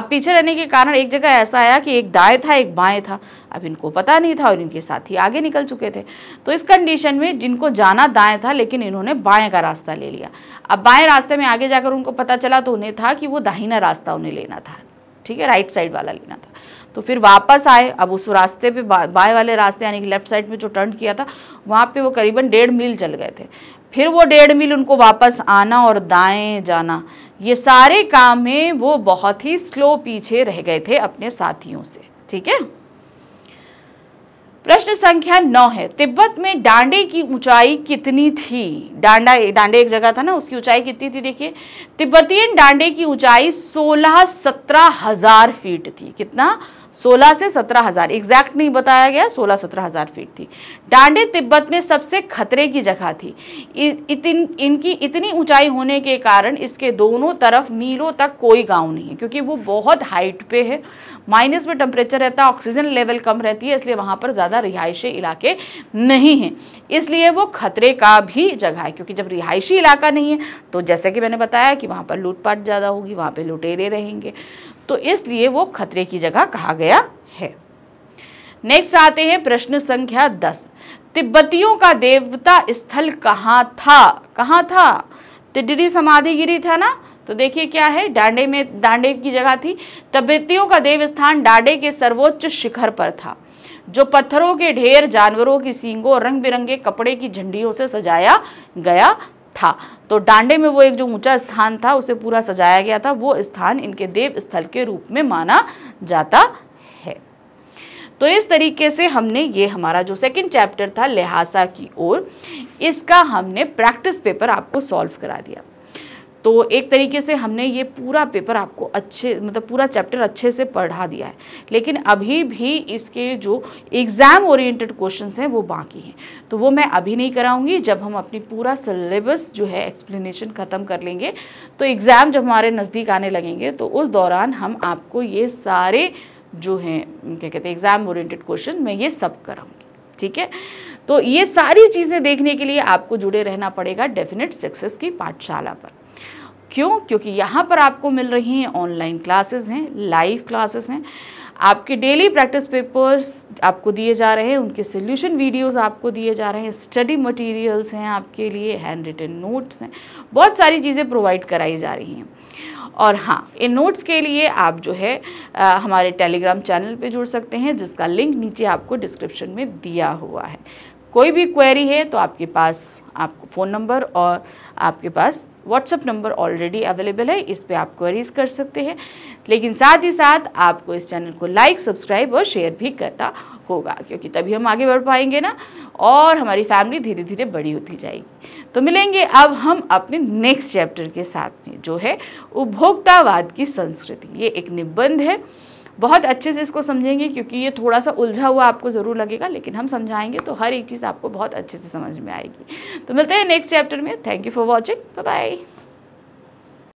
अब पीछे रहने के कारण एक जगह ऐसा आया कि एक दाएँ था एक बाएँ था अब इनको पता नहीं था और इनके साथी आगे निकल चुके थे तो इस कंडीशन में जिनको जाना दाएँ था लेकिन इन्होंने बाएँ का रास्ता ले लिया अब बाएँ रास्ते में आगे जाकर उनको पता चला तो उन्हें था कि वो दाहिना रास्ता उन्हें लेना था ठीक है राइट साइड वाला लेना था तो फिर वापस आए अब उस रास्ते पे बाएं वाले रास्ते यानी कि लेफ्ट साइड में जो टर्न किया था वहाँ पे वो करीबन डेढ़ मील चल गए थे फिर वो डेढ़ मील उनको वापस आना और दाएं जाना ये सारे काम में वो बहुत ही स्लो पीछे रह गए थे अपने साथियों से ठीक है प्रश्न संख्या नौ है तिब्बत में डांडे की ऊंचाई कितनी थी डांडा डांडे एक जगह था ना उसकी ऊंचाई कितनी थी देखिए तिब्बतीय डांडे की ऊंचाई सोलह सत्रह हजार फीट थी कितना सोलह से सत्रह हज़ार एग्जैक्ट नहीं बताया गया सोलह सत्रह हज़ार फीट थी डांडे तिब्बत में सबसे खतरे की जगह थी इतन इनकी इतनी ऊंचाई होने के कारण इसके दोनों तरफ मीलों तक कोई गांव नहीं है क्योंकि वो बहुत हाइट पे है माइनस में टेम्परेचर रहता है ऑक्सीजन लेवल कम रहती है इसलिए वहाँ पर ज़्यादा रिहायशी इलाके नहीं हैं इसलिए वो खतरे का भी जगह है क्योंकि जब रिहायशी इलाका नहीं है तो जैसे कि मैंने बताया कि वहाँ पर लूटपाट ज़्यादा होगी वहाँ पर लुटेरे रहेंगे तो इसलिए वो खतरे की जगह कहा गया है नेक्स्ट आते हैं प्रश्न संख्या दस तिब्बतियों का देवता स्थल कहाँ था कहाँ था तिडरी समाधि गिरी था ना तो देखिए क्या है डांडे में डांडे की जगह थी तिब्बतियों का देव स्थान डांडे के सर्वोच्च शिखर पर था जो पत्थरों के ढेर जानवरों की सींगों रंग बिरंगे कपड़े की झंडियों से सजाया गया था तो डांडे में वो एक जो ऊंचा स्थान था उसे पूरा सजाया गया था वो स्थान इनके देव स्थल के रूप में माना जाता है तो इस तरीके से हमने ये हमारा जो सेकंड चैप्टर था लिहासा की ओर इसका हमने प्रैक्टिस पेपर आपको सॉल्व करा दिया तो एक तरीके से हमने ये पूरा पेपर आपको अच्छे मतलब पूरा चैप्टर अच्छे से पढ़ा दिया है लेकिन अभी भी इसके जो एग्ज़ाम ओरिएंटेड क्वेश्चन हैं वो बाकी हैं तो वो मैं अभी नहीं कराऊंगी जब हम अपनी पूरा सिलेबस जो है एक्सप्लेनेशन ख़त्म कर लेंगे तो एग्ज़ाम जब हमारे नज़दीक आने लगेंगे तो उस दौरान हम आपको ये सारे जो हैं क्या कहते हैं एग्ज़ाम ओरिएंटेड क्वेश्चन मैं ये सब कराऊँगी ठीक है तो ये सारी चीज़ें देखने के लिए आपको जुड़े रहना पड़ेगा डेफिनेट सक्सेस की पाठशाला पर क्यों क्योंकि यहाँ पर आपको मिल रही हैं ऑनलाइन क्लासेस हैं लाइव क्लासेस हैं आपके डेली प्रैक्टिस पेपर्स आपको दिए जा रहे हैं उनके सोल्यूशन वीडियोस आपको दिए जा रहे हैं स्टडी मटेरियल्स हैं आपके लिए हैंड रिटन नोट्स हैं बहुत सारी चीज़ें प्रोवाइड कराई जा रही हैं और हाँ इन नोट्स के लिए आप जो है आ, हमारे टेलीग्राम चैनल पर जुड़ सकते हैं जिसका लिंक नीचे आपको डिस्क्रिप्शन में दिया हुआ है कोई भी क्वेरी है तो आपके पास आपको फ़ोन नंबर और आपके पास व्हाट्सअप नंबर ऑलरेडी अवेलेबल है इस पर आप क्वेरीज कर सकते हैं लेकिन साथ ही साथ आपको इस चैनल को लाइक सब्सक्राइब और शेयर भी करना होगा क्योंकि तभी हम आगे बढ़ पाएंगे ना और हमारी फैमिली धीरे धीरे बड़ी होती जाएगी तो मिलेंगे अब हम अपने नेक्स्ट चैप्टर के साथ में जो है उपभोक्तावाद की संस्कृति ये एक निबंध है बहुत अच्छे से इसको समझेंगे क्योंकि ये थोड़ा सा उलझा हुआ आपको ज़रूर लगेगा लेकिन हम समझाएंगे तो हर एक चीज़ आपको बहुत अच्छे से समझ में आएगी तो मिलते हैं नेक्स्ट चैप्टर में thank you for watching bye